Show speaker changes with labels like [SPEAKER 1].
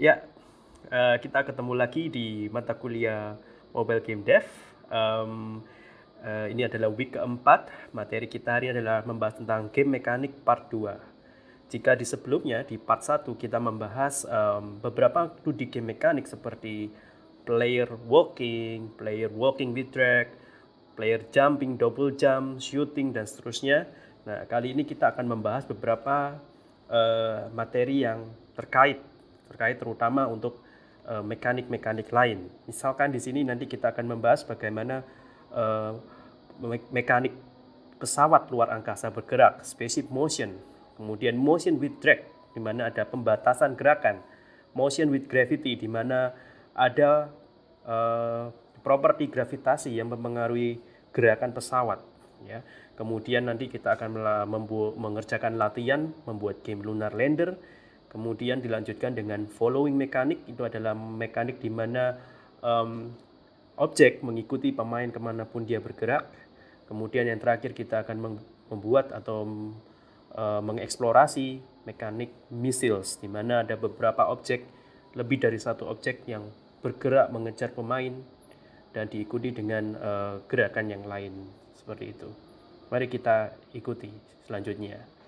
[SPEAKER 1] Ya, eh, kita ketemu lagi di mata kuliah Mobile Game Dev. Um, uh, ini adalah week keempat. Materi kita hari adalah membahas tentang game mekanik part 2. Jika di sebelumnya, di part 1 kita membahas um, beberapa studi game mekanik seperti player walking, player walking with track, player jumping, double jump, shooting, dan seterusnya. Nah, kali ini kita akan membahas beberapa uh, materi yang terkait terkait terutama untuk eh, mekanik-mekanik lain. Misalkan di sini nanti kita akan membahas bagaimana uh, me mekanik pesawat luar angkasa bergerak, spaceship motion, kemudian motion with drag, di mana ada pembatasan gerakan, motion with gravity, di mana ada uh, properti gravitasi yang mempengaruhi gerakan pesawat. Ya. Kemudian nanti kita akan mengerjakan latihan, membuat game lunar lander, Kemudian dilanjutkan dengan following mekanik itu adalah mekanik di mana um, objek mengikuti pemain kemanapun dia bergerak. Kemudian yang terakhir kita akan membuat atau uh, mengeksplorasi mekanik missiles di mana ada beberapa objek lebih dari satu objek yang bergerak mengejar pemain dan diikuti dengan uh, gerakan yang lain seperti itu. Mari kita ikuti selanjutnya.